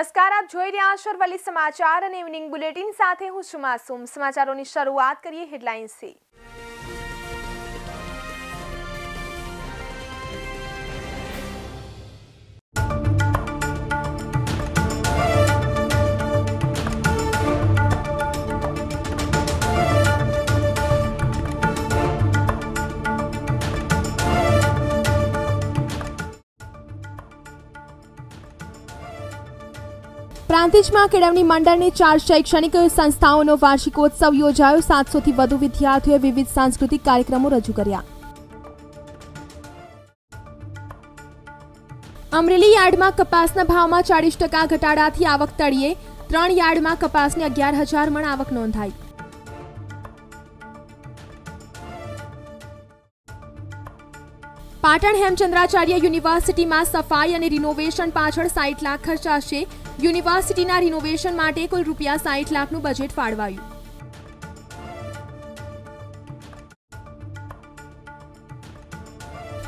નમસ્કાર આપ જોઈ રહ્યા છો અરવલ્લી સમાચાર અને ઇવનિંગ બુલેટિન સાથે હું છું માસૂમ સમાચારોની શરૂઆત કરીએ હેડલાઇન્સથી પ્રાંતિજમાં કેળવણી મંડળની ચાર શૈક્ષણિક સંસ્થાઓનો વાર્ષિકોત્સવ યોજાયો સાતસોથી વધુ વિદ્યાર્થીઓએ વિવિધ સાંસ્કૃતિક કાર્યક્રમો રજૂ કર્યા અમરેલી યાર્ડમાં કપાસના ભાવમાં ચાળીસ ટકા ઘટાડાથી આવક તળીએ ત્રણ યાર્ડમાં કપાસની અગિયાર હજાર મણ આવક નોંધાઈ પાટણ હેમચંદ્રાચાર્ય યુનિવર્સિટીમાં સફાઈ અને રિનોવેશન પાછળ સાઠ લાખ ખર્ચાશે યુનિવર્સિટીના રિનોવેશન માટે કુલ રૂપિયા સાહીઠ લાખનું બજેટ ફાળવાયું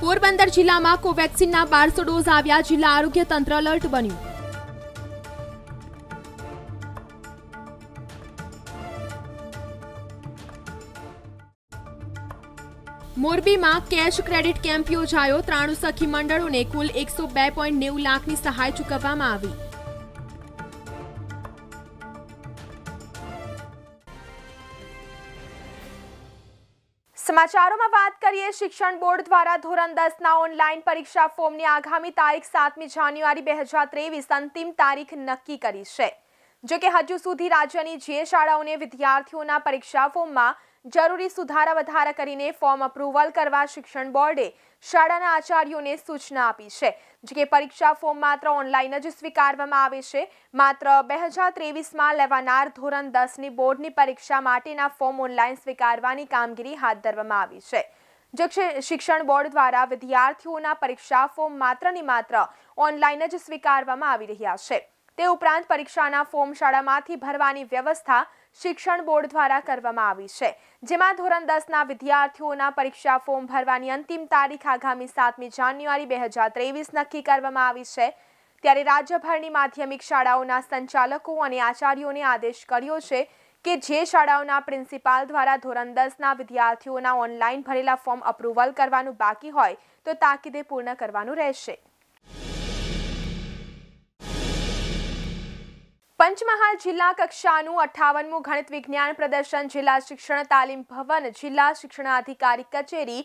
પોરબંદર જિલ્લામાં કોવેક્સિનના બારસો ડોઝ આવ્યા જિલ્લા આરોગ્ય તંત્ર અલર્ટ બન્યું મોરબીમાં કેશ ક્રેડિટ કેમ્પ યોજાયો ત્રાણુ સખી મંડળોને કુલ એકસો બે પોઈન્ટ નેવું લાખની સહાય ચૂકવવામાં આવી સમાચારોમાં વાત કરીએ શિક્ષણ બોર્ડ દ્વારા ધોરણ દસ ના ઓનલાઈન પરીક્ષા ફોર્મની આગામી તારીખ સાતમી જાન્યુઆરી બે હજાર ત્રેવીસ અંતિમ તારીખ નક્કી કરી છે જોકે હજુ સુધી રાજ્યની જે શાળાઓને વિદ્યાર્થીઓના પરીક્ષા ફોર્મમાં જરૂરી સુધારા વધારા કરીને ફોર્મ અપ્રુવલ કરવા શિક્ષણ બોર્ડે શાળાના આચાર્યોને સૂચના આપી છે જો કે પરીક્ષા ફોર્મ માત્ર ઓનલાઈન જ સ્વીકારવામાં આવે છે માત્ર બે હજાર ત્રેવીસમાં લેવાનાર ધોરણ દસની બોર્ડની પરીક્ષા માટેના ફોર્મ ઓનલાઈન સ્વીકારવાની કામગીરી હાથ ધરવામાં આવી છે જો શિક્ષણ બોર્ડ દ્વારા વિદ્યાર્થીઓના પરીક્ષા ફોર્મ માત્ર ને માત્ર ઓનલાઈન જ સ્વીકારવામાં આવી રહ્યા છે તે ઉપરાંત પરીક્ષાના ફોર્મ શાળામાંથી ભરવાની વ્યવસ્થા શિક્ષણ બોર્ડ દ્વારા કરવામાં આવી છે જેમાં ધોરણ દસના વિદ્યાર્થીઓના પરીક્ષા ફોર્મ ભરવાની અંતિમ તારીખ આગામી સાતમી જાન્યુઆરી બે હજાર ત્રેવીસ નક્કી કરવામાં આવી છે ત્યારે રાજ્યભરની માધ્યમિક શાળાઓના સંચાલકો અને આચાર્યોને આદેશ કર્યો છે કે જે શાળાઓના પ્રિન્સિપાલ દ્વારા ધોરણ દસના વિદ્યાર્થીઓના ઓનલાઈન ભરેલા ફોર્મ અપ્રુવલ કરવાનું બાકી હોય તો તાકીદે પૂર્ણ કરવાનું રહેશે પંચમહાલ જિલ્લા કક્ષાનું અઠ્ઠાવનમું ગણિત વિજ્ઞાન પ્રદર્શન જિલ્લા શિક્ષણ તાલીમ ભવન જિલ્લા શિક્ષણાધિકારી કચેરી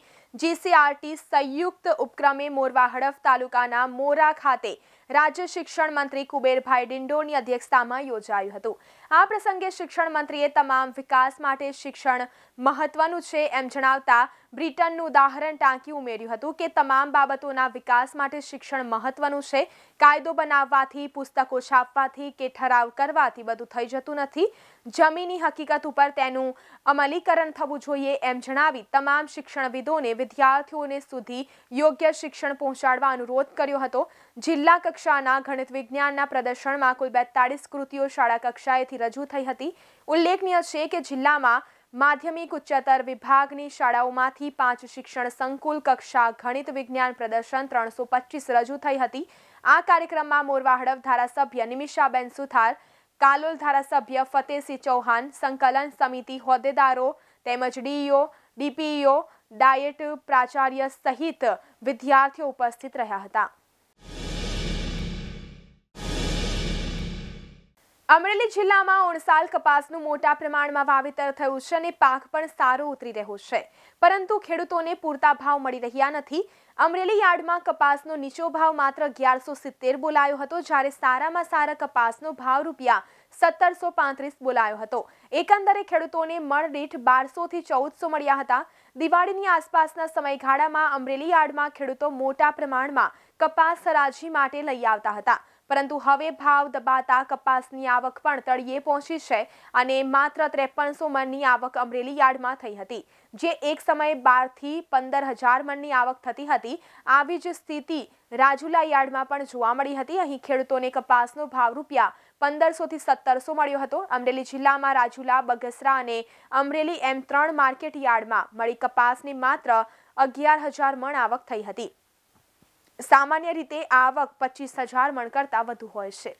જીસીઆરટી સંયુક્ત ઉપક્રમે મોરવા હડફ તાલુકાના મોરા ખાતે રાજ્ય શિક્ષણ મંત્રી કુબેરભાઈ ડિંડોની અધ્યક્ષતામાં યોજાયું હતું આ પ્રસંગે શિક્ષણ મંત્રીએ તમામ વિકાસ માટે શિક્ષણ મહત્વનું છે એમ જણાવતા બ્રિટનનું ઉદાહરણ ટાંકી ઉમેર્યું હતું કે તમામ બાબતોના વિકાસ માટે શિક્ષણ મહત્વનું છે કાયદો બનાવવાથી પુસ્તકો છાપવાથી કે ઠરાવ કરવાથી બધું થઈ જતું નથી જમીની હકીકત ઉપર તેનું અમલીકરણ થવું જોઈએ એમ જણાવી તમામ શિક્ષણવિદોને વિદ્યાર્થીઓને સુધી યોગ્ય શિક્ષણ પહોંચાડવા અનુરોધ કર્યો હતો જિલ્લા કક્ષાના ગણિત વિજ્ઞાનના પ્રદર્શનમાં કુલ બેતાળીસ કૃતિઓ શાળા કક્ષાએથી રજૂ થઈ હતી ઉલ્લેખનીય છે કે જિલ્લામાં માધ્યમિક ઉચ્ચતર વિભાગની શાળાઓમાંથી પાંચ શિક્ષણ સંકુલ કક્ષા ગણિત વિજ્ઞાન પ્રદર્શન ત્રણસો રજૂ થઈ હતી આ કાર્યક્રમમાં મોરવા હડફ ધારાસભ્ય નિમિષાબેન સુથાર કાલોલ ધારાસભ્ય ફતેહસિંહ ચૌહાણ સંકલન સમિતિ હોદ્દેદારો તેમજ ડીઈઓ ડીપીઈઓ ડાયેટ પ્રાચાર્ય સહિત વિદ્યાર્થીઓ ઉપસ્થિત રહ્યા હતા અમરેલી જિલ્લામાં ઓણસાલ કપાસનું મોટા પ્રમાણમાં વાવેતર થયું છે અને પાક પણ સારો ઉતરી રહ્યો છે પરંતુ ખેડૂતોને પૂરતા ભાવ મળી રહ્યા નથી અમરેલી યાર્ડમાં કપાસનો નીચો ભાવ માત્ર અગિયારસો સિત્તેર બોલાયો હતો જ્યારે સારામાં સારા કપાસનો ભાવ રૂપિયા સત્તરસો પાંત્રીસ બોલાયો હતો એકંદરે ખેડૂતોને મણ દીઠ બારસોથી ચૌદસો મળ્યા હતા દિવાળીની આસપાસના સમયગાળામાં અમરેલી યાર્ડમાં ખેડૂતો મોટા પ્રમાણમાં કપાસ હરાજી માટે લઈ આવતા હતા પરંતુ હવે ભાવ દબાતા કપાસની આવક પણ તળિયે પહોંચી છે અને માત્ર ત્રેપનસો મણની આવક અમરેલી યાર્ડમાં થઈ હતી જે એક સમયે બારથી પંદર હજાર મણની આવક થતી હતી આવી જ સ્થિતિ રાજુલા યાર્ડમાં પણ જોવા મળી હતી અહીં ખેડૂતોને કપાસનો ભાવ રૂપિયા પંદરસોથી સત્તરસો મળ્યો હતો અમરેલી જિલ્લામાં રાજુલા બગસરા અને અમરેલી એમ ત્રણ માર્કેટ યાર્ડમાં મળી કપાસની માત્ર અગિયાર હજાર મણ આવક થઈ હતી સામાન્ય રીતે આવક પચીસ હજાર મણ કરતા વધુ હોય છે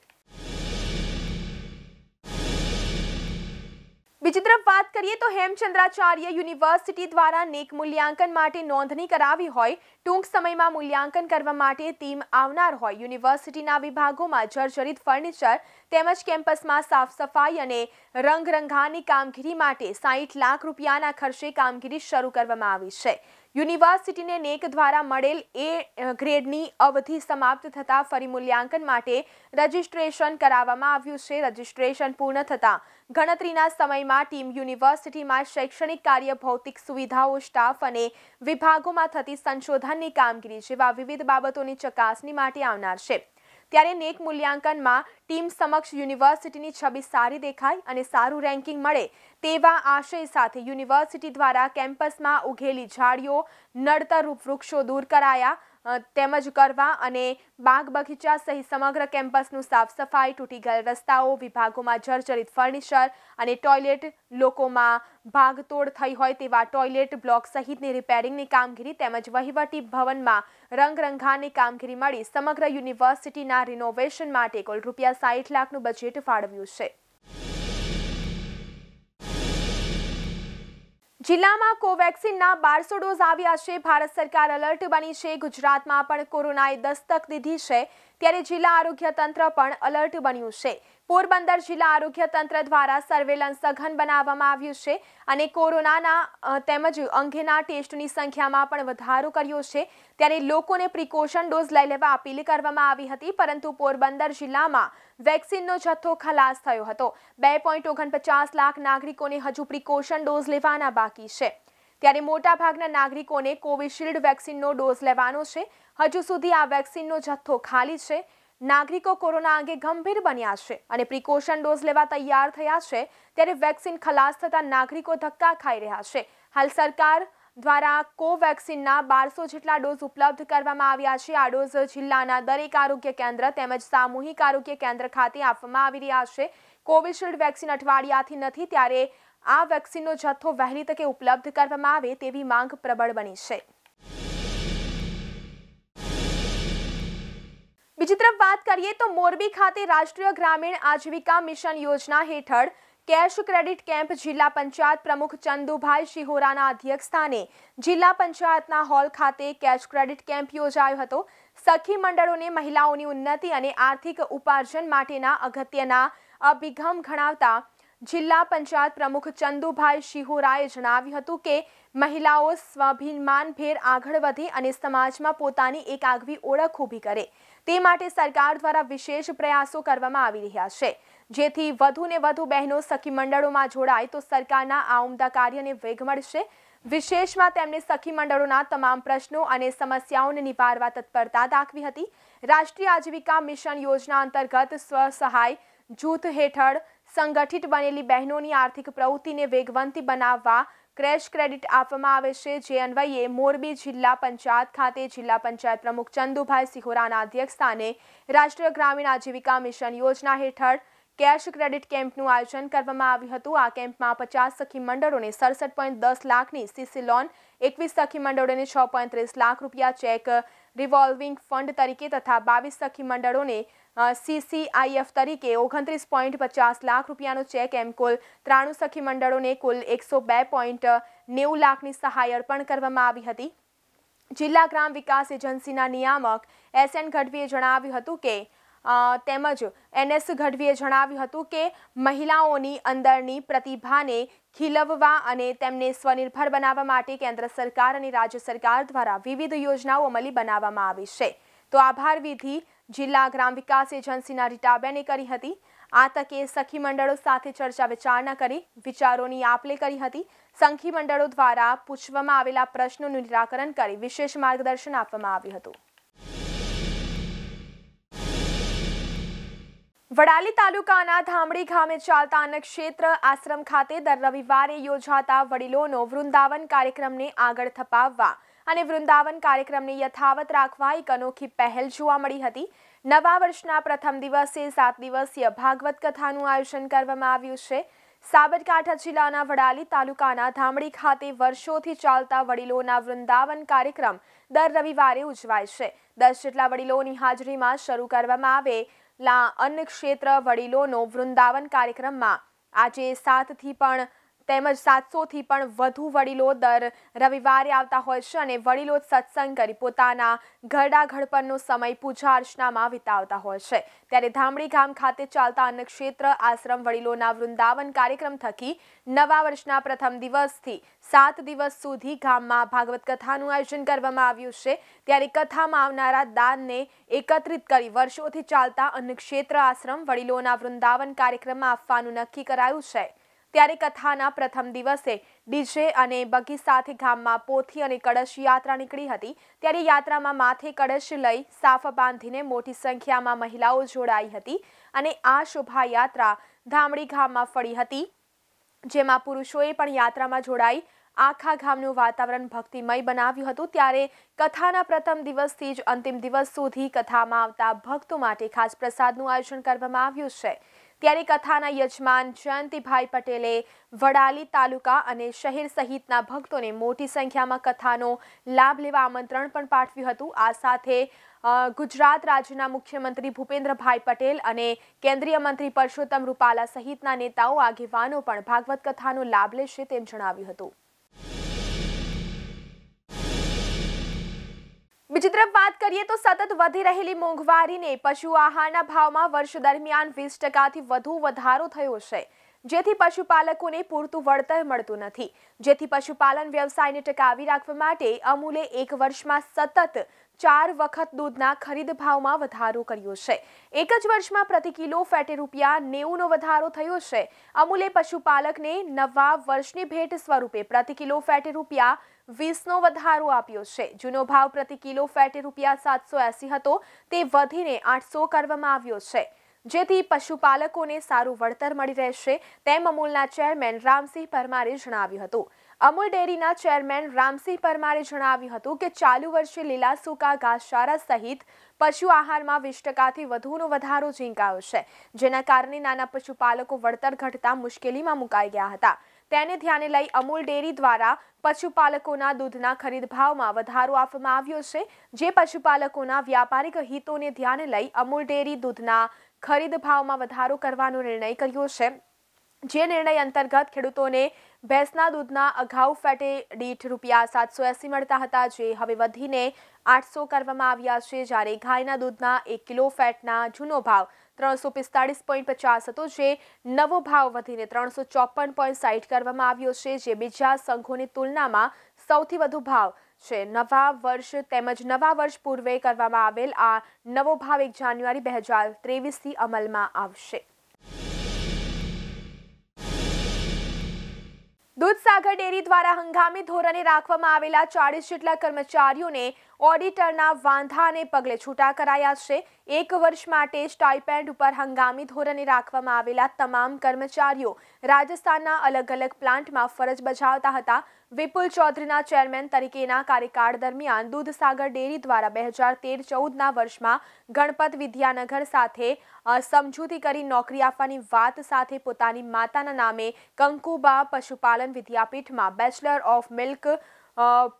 બીજી તરફ વાત કરીએ તો હેમચંદ્રાચાર્ય યુનિવર્સિટી દ્વારા નેક મૂલ્યાંકન માટે નોંધણી કરાવી હોય ટૂંક સમયમાં મૂલ્યાંકન કરવા માટે ટીમ આવનાર હોય યુનિવર્સિટીના વિભાગોમાં જર્જરિત ફર્નિચર તેમજ કેમ્પસમાં સાફ સફાઈ અને રંગરંગાની કામગીરી માટે સાહીઠ લાખ રૂપિયાના ખર્ચે કામગીરી શરૂ કરવામાં આવી છે યુનિવર્સિટીને નેક દ્વારા મળેલ એ ગ્રેડની અવધિ સમાપ્ત થતાં ફરી મૂલ્યાંકન માટે રજિસ્ટ્રેશન કરાવવામાં આવ્યું છે રજિસ્ટ્રેશન પૂર્ણ થતાં ગણતરીના સમયમાં ટીમ યુનિવર્સિટીમાં શૈક્ષણિક કાર્ય ભૌતિક સુવિધાઓ સ્ટાફ અને વિભાગોમાં થતી સંશોધન અનુદાનની કામગીરી જેવા વિવિધ બાબતોની ચકાસણી માટે આવનાર છે ત્યારે નેક મૂલ્યાંકનમાં ટીમ સમક્ષ યુનિવર્સિટીની છબી સારી દેખાય અને સારું રેન્કિંગ મળે તેવા આશય સાથે યુનિવર્સિટી દ્વારા કેમ્પસમાં ઉઘેલી ઝાડીઓ નડતરરૂપ વૃક્ષો દૂર કરાયા તેમજ કરવા અને બાગ બગીચા સહિત સમગ્ર કેમ્પસનું સાફ સફાઈ તૂટી ગયેલ રસ્તાઓ વિભાગોમાં જર્જરિત ફર્નિચર અને ટોયલેટ લોકોમાં ભાગતોડ થઈ હોય તેવા ટોયલેટ બ્લોક સહિતની રિપેરિંગની કામગીરી તેમજ વહીવટી ભવનમાં રંગરંગાની કામગીરી મળી સમગ્ર યુનિવર્સિટીના રિનોવેશન માટે કુલ રૂપિયા સાઠ લાખનું બજેટ ફાળવ્યું છે જિલ્લામાં કોવેક્સિનના બારસો ડોઝ આવ્યા છે ભારત સરકાર એલર્ટ બની છે ગુજરાતમાં પણ કોરોનાએ દસ્તક દીધી છે ત્યારે જિલ્લા આરોગ્ય તંત્ર પણ અલર્ટ બન્યું છે પોરબંદર જિલ્લા આરોગ્ય તંત્ર દ્વારા સર્વેલન્સ સઘન બનાવવામાં આવ્યું છે અને કોરોનાના તેમજ અંગેના ટેસ્ટની સંખ્યામાં પણ વધારો કર્યો છે ત્યારે લોકોને પ્રિકોશન ડોઝ લઈ લેવા અપીલ કરવામાં આવી હતી પરંતુ પોરબંદર જિલ્લામાં વેક્સિનનો જથ્થો ખલાસ થયો હતો બે પોઈન્ટ લાખ નાગરિકોને હજુ પ્રિકોશન ડોઝ લેવાના બાકી છે ત્યારે મોટાભાગના નાગરિકોને કોવિશિલ્ડ વેક્સિનનો ડોઝ લેવાનો છે હજુ સુધી આ વેક્સિનનો જથ્થો ખાલી છે નાગરિકો કોરોના અંગે ગંભીર બન્યા છે અને પ્રિકોશન ડોઝ લેવા તૈયાર થયા છે ત્યારે વેક્સિન ખલાસ થતા નાગરિકો ધક્કા ખાઈ રહ્યા છે હાલ સરકાર દ્વારા કોવેક્સિનના બારસો જેટલા ડોઝ ઉપલબ્ધ કરવામાં આવ્યા છે આ ડોઝ જિલ્લાના દરેક આરોગ્ય કેન્દ્ર તેમજ સામૂહિક આરોગ્ય કેન્દ્ર ખાતે આપવામાં આવી રહ્યા છે કોવિશિલ્ડ વેક્સિન અઠવાડિયાથી નથી ત્યારે આ વેક્સિનનો જથ્થો વહેલી તકે ઉપલબ્ધ કરવામાં આવે તેવી માંગ પ્રબળ બની છે બીજી તરફ વાત કરીએ તો મોરબી ખાતે રાષ્ટ્રીય ગ્રામીણ આજીવિકા મિશન યોજના હેઠળ કેશ ક્રેડિટ કેમ્પ જિલ્લા પંચાયત પ્રમુખ ચંદુભાઈ શિહોરાના અધ્યક્ષસ્થાને જિલ્લા પંચાયતના હોલ ખાતે કેશ ક્રેડિટ કેમ્પ યોજાયો હતો સખી મંડળોને મહિલાઓની ઉન્નતિ અને આર્થિક ઉપાર્જન માટેના અગત્યના અભિગમ ગણાવતા જિલ્લા પંચાયત પ્રમુખ ચંદુભાઈ શિહોરાએ જણાવ્યું હતું કે મહિલાઓ સ્વાભિમાનભેર આગળ વધે અને સમાજમાં પોતાની એક આગવી ઓળખ ઊભી કરે તે માટે સરકાર દ્વારા વિશેષ પ્રયાસો કરવામાં આવી રહ્યા છે જેથી વધુને વધુ બહેનો સખી મંડળોમાં જોડાય તો સરકારના આ ઉમદા કાર્યને વેગ મળશે વિશેષમાં તેમણે સખી મંડળોના તમામ પ્રશ્નો અને સમસ્યાઓને નિવારવા તત્પરતા દાખવી હતી રાષ્ટ્રીય આજીવિકા મિશન યોજના અંતર્ગત સ્વસહાય જૂથ હેઠળ સંગઠિત બનેલી બહેનોની આર્થિક પ્રવૃત્તિને વેગવંતી બનાવવા ક્રેશ ક્રેડિટ આપવામાં આવે છે જે અન્વયે મોરબી જિલ્લા પંચાયત ખાતે જિલ્લા પંચાયત પ્રમુખ ચંદુભાઈ સિહોરાના અધ્યક્ષસ્થાને રાષ્ટ્રીય ગ્રામીણ આજીવિકા મિશન યોજના હેઠળ કેશ ક્રેડિટ કેમ્પનું આયોજન કરવામાં આવ્યું હતું આ કેમ્પમાં પચાસ સખી મંડળોને સડસઠ પોઈન્ટ દસ લાખની સીસી લોન એકવીસ સખી મંડળોને છ પોઈન્ટ ત્રીસ લાખ રૂપિયા ચેક રિવોલ્વિંગ ફંડ તરીકે તથા બાવીસ સખી મંડળોને સીસીઆઈએફ તરીકે ઓગણત્રીસ પોઈન્ટ પચાસ લાખ રૂપિયાનો ચેક એમ કુલ ત્રાણું સખી મંડળોને કુલ એકસો બે પોઈન્ટ નેવું લાખની સહાય અર્પણ કરવામાં આવી હતી જિલ્લા ગ્રામ વિકાસ એજન્સીના નિયામક એસ એન ગઢવીએ જણાવ્યું હતું કે તેમજ એનએસ ગઢવીએ જણાવ્યું હતું કે મહિલાઓની અંદરની પ્રતિભાને ખીલવવા અને તેમને સ્વનિર્ભર બનાવવા માટે કેન્દ્ર સરકાર અને રાજ્ય સરકાર દ્વારા વિવિધ યોજનાઓ અમલી બનાવવામાં આવી છે તો આભાર વિધિ જિલ્લા ગ્રામ વિકાસ એજન્સીના રીટાબેને કરી હતી આ તકે સખી મંડળો સાથે ચર્ચા વિચારણા કરી વિચારોની આપ કરી હતી સંખી મંડળો દ્વારા પૂછવામાં આવેલા પ્રશ્નોનું નિરાકરણ કરી વિશેષ માર્ગદર્શન આપવામાં આવ્યું હતું વડાલી તાલુકાના ધામડી ગામે ચાલતા અન્નક્ષેત્ર આશ્રમ ખાતે દર રવિવારે યોજાતા વડીલોનો વૃંદાવન કાર્યક્રમને આગળ થપાવવા અને વૃંદાવન કાર્યક્રમને યથાવત રાખવા એક અનોખી પહેલ જોવા મળી હતી નવા વર્ષના પ્રથમ દિવસે સાત દિવસીય ભાગવત કથાનું આયોજન કરવામાં આવ્યું છે સાબરકાંઠા જિલ્લાના વડાલી તાલુકાના ધામડી ખાતે વર્ષોથી ચાલતા વડીલોના વૃંદાવન કાર્યક્રમ દર રવિવારે ઉજવાય છે દસ જેટલા વડીલોની હાજરીમાં શરૂ કરવામાં આવેલા લા અન્ન ક્ષેત્ર વડીલોનો વૃંદાવન કાર્યક્રમમાં આજે સાતથી પણ તેમજ સાતસોથી પણ વધુ વડીલો દર રવિવારે આવતા હોય છે અને વડીલો સત્સંગ કરી પોતાના ઘરડાઘડ પરનો સમય પૂજા અર્ચનામાં વિતાવતા હોય છે ત્યારે ધામડી ગામ ખાતે ચાલતા અન્નક્ષેત્ર આશ્રમ વડીલોના વૃંદાવન કાર્યક્રમ થકી નવા વર્ષના પ્રથમ દિવસથી સાત દિવસ સુધી ગામમાં ભાગવત કથાનું આયોજન કરવામાં આવ્યું છે ત્યારે કથામાં આવનારા દાનને એકત્રિત કરી વર્ષોથી ચાલતા અન્નક્ષેત્ર આશ્રમ વડીલોના વૃંદાવન કાર્યક્રમમાં આપવાનું નક્કી કરાયું છે ત્યારે કથાના પ્રથમ દિવસે ડીજે અને બગી સાથે ગામમાં પોથી અને કળશ યાત્રા નીકળી હતી ત્યારે યાત્રામાં માથે કળશ લઈ સાફ બાંધીને મોટી સંખ્યામાં મહિલાઓ જોડાઈ હતી અને આ શોભાયાત્રા ધામડી ગામમાં ફળી હતી જેમાં પુરુષોએ પણ યાત્રામાં જોડાઈ આખા ગામનું વાતાવરણ ભક્તિમય બનાવ્યું હતું ત્યારે કથાના પ્રથમ દિવસથી જ અંતિમ દિવસ સુધી કથામાં આવતા ભક્તો માટે ખાસ પ્રસાદનું આયોજન કરવામાં આવ્યું છે ત્યારે કથાના યજમાન જયંતિભાઈ પટેલે વડાલી તાલુકા અને શહેર સહિતના ભક્તોને મોટી સંખ્યામાં કથાનો લાભ લેવા આમંત્રણ પણ પાઠવ્યું હતું આ સાથે ગુજરાત રાજ્યના મુખ્યમંત્રી ભૂપેન્દ્રભાઈ પટેલ અને કેન્દ્રીય મંત્રી પરસોત્તમ રૂપાલા સહિતના નેતાઓ આગેવાનો પણ ભાગવત કથાનો લાભ લેશે તેમ જણાવ્યું હતું બીજી તરફ વાત કરીએ તો સતત વધી રહેલી મોંઘવારીને પશુ આહારના ભાવમાં વર્ષ દરમિયાન વીસ ટકાથી વધુ વધારો થયો છે જેથી પશુપાલકોને પૂરતું વળતર મળતું નથી જેથી પશુપાલન વ્યવસાયને ટકાવી રાખવા માટે અમૂલે એક વર્ષમાં સતત ચાર વખત દૂધના ખરીદ ભાવમાં વધારો કર્યો છે એક જ વર્ષમાં પ્રતિ કિલો ફેટે રૂપિયા નેવુંનો વધારો થયો છે અમૂલે પશુપાલકને નવા વર્ષની ભેટ સ્વરૂપે પ્રતિ કિલો ફેટે રૂપિયા વીસનો વધારો આપ્યો છે જૂનો ભાવ પ્રતિ કિલો ફેટે રૂપિયા સાતસો એસી હતો તે વધીને આઠસો કરવામાં આવ્યો છે જેથી પશુપાલકોને સારું વળતર મળી રહેશે તેમ અમૂલના ચેરમેન રામસિંહ પરમારે જણાવ્યું હતું અમૂલ ડેરીના ચેરમેન રામસિંહ પરમારે જણાવ્યું હતું કે ચાલુ વર્ષે લીલા સૂકા ઘાસચારા સહિત પશુ આહારમાં વીસ ટકાથી વધુનો વધારો ઝીંકાયો છે જેના કારણે નાના પશુપાલકો વળતર ઘટતા મુશ્કેલીમાં મુકાઈ ગયા હતા તેને ધ્યાને લઈ અમૂલ ડેરી દ્વારા પશુપાલકોના દૂધના ખરીદ ભાવમાં વધારો આપવામાં આવ્યો છે જે પશુપાલકોના વ્યાપારિક હિતોને ધ્યાને લઈ અમૂલ ડેરી દૂધના ખરીદ ભાવમાં વધારો કરવાનો નિર્ણય કર્યો છે જે નિર્ણય અંતર્ગત ખેડૂતોને ભેંસના દૂધના અગાઉ ફેટે દીઠ રૂપિયા સાતસો એસી મળતા હતા જે હવે વધીને આઠસો કરવામાં આવ્યા છે જ્યારે ગાયના દૂધના એક કિલો ફેટના જૂનો ભાવ ત્રણસો પિસ્તાળીસ પોઈન્ટ પચાસ હતો જે નવો ભાવ વધીને ત્રણસો ચોપન પોઈન્ટ સાઠ કરવામાં આવ્યો છે જે બીજા સંઘોની તુલનામાં સૌથી વધુ ભાવ છે નવા વર્ષ તેમજ નવા વર્ષ પૂર્વે કરવામાં આવેલ આ નવો ભાવ એક જાન્યુઆરી બે હજાર ત્રેવીસથી અમલમાં આવશે દૂધસાગર ડેરી દ્વારા હંગામી ધોરણે રાખવામાં આવેલા ચાળીસ જેટલા કર્મચારીઓને ઓડિટરના વાંધાને પગલે છૂટા કરાયા છે એક વર્ષ માટે સ્ટાઇપેન્ડ ઉપર હંગામી ધોરણે રાખવામાં આવેલા તમામ કર્મચારીઓ રાજસ્થાનના અલગ અલગ પ્લાન્ટમાં ફરજ બજાવતા હતા વિપુલ ચૌધરીના ચેરમેન તરીકેના કાર્યકાળ દરમિયાન દૂધસાગર ડેરી દ્વારા બે હજાર તેર ચૌદના વર્ષમાં ગણપત વિદ્યાનગર સાથે સમજૂતી કરી નોકરી આપવાની વાત સાથે પોતાની માતાના નામે કંકુબા પશુપાલન વિદ્યાપીઠમાં bachelor of milk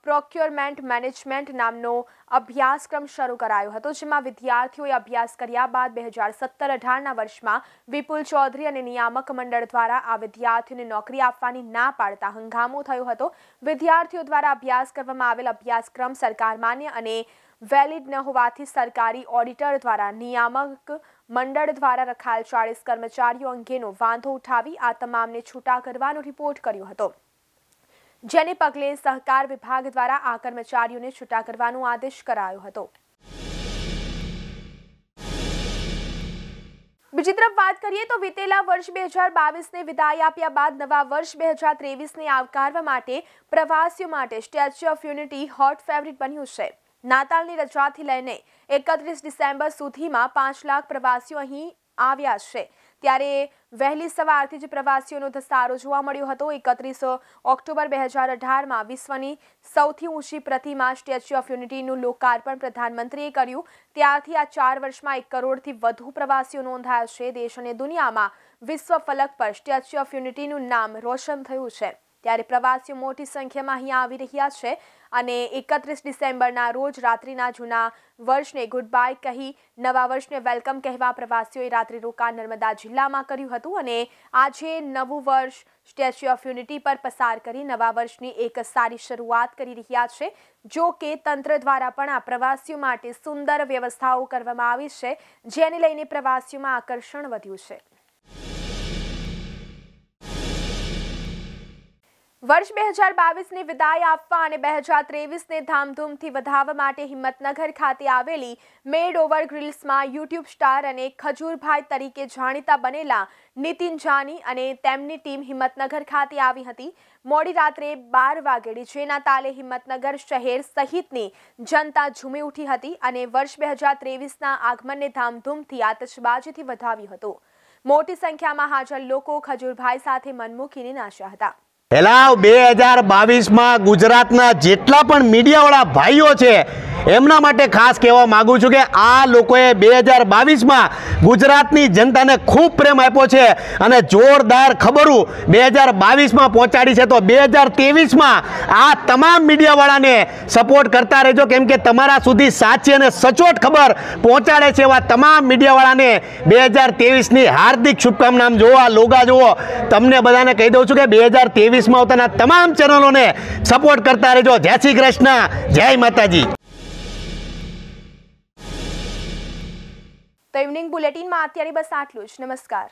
procurement management નામનો અભ્યાસક્રમ શરૂ કરાયો હતો જેમાં વિદ્યાર્થીઓએ અભ્યાસ કર્યા બાદ બે હજાર સત્તર અઢારના વર્ષમાં વિપુલ ચૌધરી અને નિયામક મંડળ દ્વારા આ વિદ્યાર્થીઓને નોકરી આપવાની ના પાડતા હંગામો થયો હતો વિદ્યાર્થીઓ દ્વારા અભ્યાસ કરવામાં આવેલ અભ્યાસક્રમ સરકાર માન્ય અને વેલિડ ન હોવાથી સરકારી ઓડિટર દ્વારા નિયામક મંડળ દ્વારા રખાયેલ ચાળીસ કર્મચારીઓ અંગેનો વાંધો ઉઠાવી આ તમામને છૂટા કરવાનો રિપોર્ટ કર્યો હતો જેને પગલે સહકાર વિભાગ દ્વારા આ કર્મચારીઓને છૂટા કરવાનો આદેશ કરાયો હતો બીજી તરફ વાત કરીએ તો વિતેલા વર્ષ બે હજાર બાવીસને વિદાય આપ્યા બાદ નવા વર્ષ બે હજાર ત્રેવીસને આવકારવા માટે પ્રવાસીઓ માટે statue of unity hot favourite બન્યું છે નાતાલની રજાથી લઈને એકત્રીસ ડિસેમ્બર સુધીમાં પાંચ લાખ પ્રવાસીઓ અહીં આવ્યા છે ત્યારે વહેલી સવારથી જ પ્રવાસીઓનો ધસારો જોવા મળ્યો હતો એકત્રીસ ઓક્ટોબર બે હજાર અઢારમાં વિશ્વની સૌથી ઊંચી પ્રતિમા સ્ટેચ્યુ ઓફ યુનિટીનું લોકાર્પણ પ્રધાનમંત્રીએ કર્યું ત્યારથી આ ચાર વર્ષમાં એક કરોડથી વધુ પ્રવાસીઓ નોંધાયા છે દેશ અને દુનિયામાં વિશ્વ ફલક પર સ્ટેચ્યુ ઓફ યુનિટીનું નામ રોશન થયું છે ત્યારે પ્રવાસીઓ મોટી સંખ્યામાં અહીંયા આવી રહ્યા છે અને એકત્રીસ ડિસેમ્બરના રોજ રાત્રિના જૂના વર્ષને ગુડ બાય કહી નવા વર્ષને વેલકમ કહેવા પ્રવાસીઓએ રાત્રિ રોકાણ નર્મદા જિલ્લામાં કર્યું હતું અને આજે નવું વર્ષ સ્ટેચ્યુ ઓફ યુનિટી પર પસાર કરી નવા વર્ષની એક સારી શરૂઆત કરી રહ્યા છે જો કે તંત્ર દ્વારા પણ આ પ્રવાસીઓ માટે સુંદર વ્યવસ્થાઓ કરવામાં આવી છે જેને લઈને પ્રવાસીઓમાં આકર્ષણ વધ્યું છે વર્ષ બે હજાર બાવીસની વિદાય આપવા અને બે હજાર ત્રેવીસને ધામધૂમથી વધાવવા માટે હિંમતનગર ખાતે આવેલી મેડ ઓવર ગ્રીલ્સમાં યુટ્યુબ સ્ટાર અને ખજૂરભાઈ તરીકે જાણીતા બનેલા નીતિન જાની અને તેમની ટીમ હિંમતનગર ખાતે આવી હતી મોડી રાત્રે બાર વાગેડી જેના તાલે હિંમતનગર શહેર સહિતની જનતા ઝૂમી ઉઠી હતી અને વર્ષ બે હજાર ત્રેવીસના આગમનને ધામધૂમથી આતશબાજીથી વધાવ્યું હતું મોટી સંખ્યામાં હાજર લોકો ખજૂરભાઈ સાથે મનમૂકીને નાચ્યા હતા હેલાવ બે હજાર બાવીસમાં ગુજરાતના જેટલા પણ મીડિયાવાળા ભાઈઓ છે એમના માટે ખાસ કહેવા માગું છું કે આ લોકોએ બે હજાર બાવીસમાં ગુજરાતની જનતાને ખૂબ પ્રેમ આપ્યો છે અને જોરદાર ખબરું બે હજાર બાવીસમાં પહોંચાડી છે તો બે હજાર ત્રેવીસમાં આ તમામ મીડિયાવાળાને સપોર્ટ કરતા રહેજો કેમ કે તમારા સુધી સાચી અને સચોટ ખબર પહોંચાડે છે એવા તમામ મીડિયાવાળાને બે હજાર ત્રેવીસની હાર્દિક શુભકામના જુઓ આ લોગા જુઓ તમને બધાને કહી દઉં છું કે બે હજાર ત્રેવીસ દેશમાં આવતાના તમામ ચેનલોને સપોર્ટ કરતા રહેજો જય શ્રી કૃષ્ણ જય માતાજી તો ઇવનિંગ બુલેટિનમાં અત્યારે બસ આટલું જ નમસ્કાર